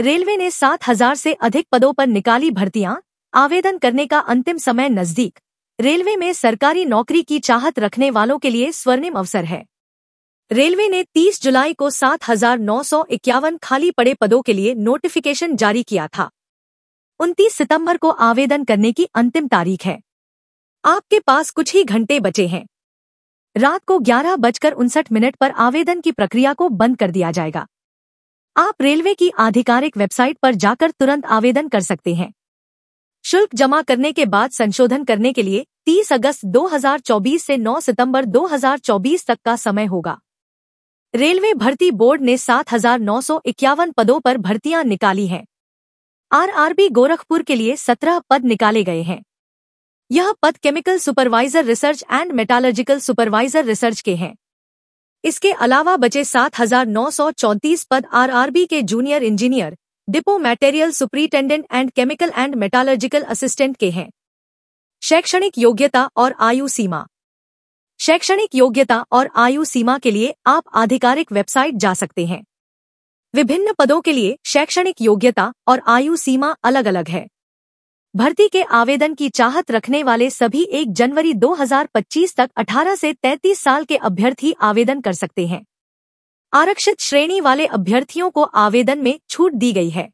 railway ने सात हजार से अधिक पदों पर निकाली भर्तियां आवेदन करने का अंतिम समय नजदीक रेलवे में सरकारी नौकरी की चाहत रखने वालों के लिए स्वर्णिम अवसर है रेलवे ने 30 जुलाई को सात हजार नौ सौ इक्यावन खाली पड़े पदों के लिए नोटिफिकेशन जारी किया था 29 सितंबर को आवेदन करने की अंतिम तारीख है आपके पास कुछ ही घंटे बचे हैं रात को ग्यारह बजकर उनसठ मिनट पर आवेदन की प्रक्रिया को बंद कर दिया जाएगा आप रेलवे की आधिकारिक वेबसाइट पर जाकर तुरंत आवेदन कर सकते हैं शुल्क जमा करने के बाद संशोधन करने के लिए 30 अगस्त 2024 से 9 सितंबर 2024 तक का समय होगा रेलवे भर्ती बोर्ड ने सात पदों पर भर्तियां निकाली हैं आरआरबी गोरखपुर के लिए 17 पद निकाले गए हैं यह पद chemical supervisor research and metallurgical supervisor research के हैं इसके अलावा बचे सात हजार नौ सौ पद आरआरबी के junior engineer depot material superintendent and chemical and metallurgical assistant के हैं शैक्षणिक योग्यता और आयु सीमा शैक्षणिक योग्यता और आयु सीमा के लिए आप आधिकारिक वेबसाइट जा सकते हैं विभिन्न पदों के लिए शैक्षणिक योग्यता और आयु सीमा अलग अलग है भर्ती के आवेदन की चाहत रखने वाले सभी 1 जनवरी 2025 तक 18 से 33 साल के अभ्यर्थी आवेदन कर सकते हैं आरक्षित श्रेणी वाले अभ्यर्थियों को आवेदन में छूट दी गई है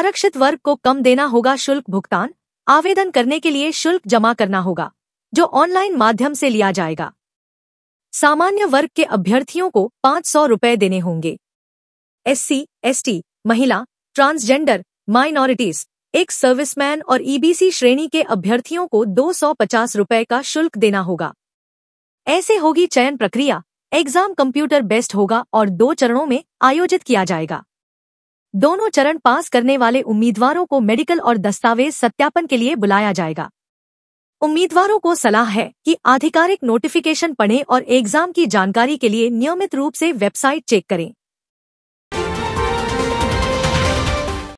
आरक्षित वर्ग को कम देना होगा शुल्क भुगतान आवेदन करने के लिए शुल्क जमा करना होगा जो ऑनलाइन माध्यम से लिया जाएगा सामान्य वर्ग के अभ्यर्थियों को पांच सौ देने होंगे एससी, एसटी, महिला ट्रांसजेंडर माइनॉरिटीज एक सर्विसमैन और ईबीसी e श्रेणी के अभ्यर्थियों को दो सौ पचास रुपये का शुल्क देना होगा ऐसे होगी चयन प्रक्रिया एग्जाम कंप्यूटर बेस्ड होगा और दो चरणों में आयोजित किया जाएगा दोनों चरण पास करने वाले उम्मीदवारों को मेडिकल और दस्तावेज सत्यापन के लिए बुलाया जाएगा उम्मीदवारों को सलाह है कि आधिकारिक नोटिफिकेशन पढ़ें और एग्जाम की जानकारी के लिए नियमित रूप से वेबसाइट चेक करें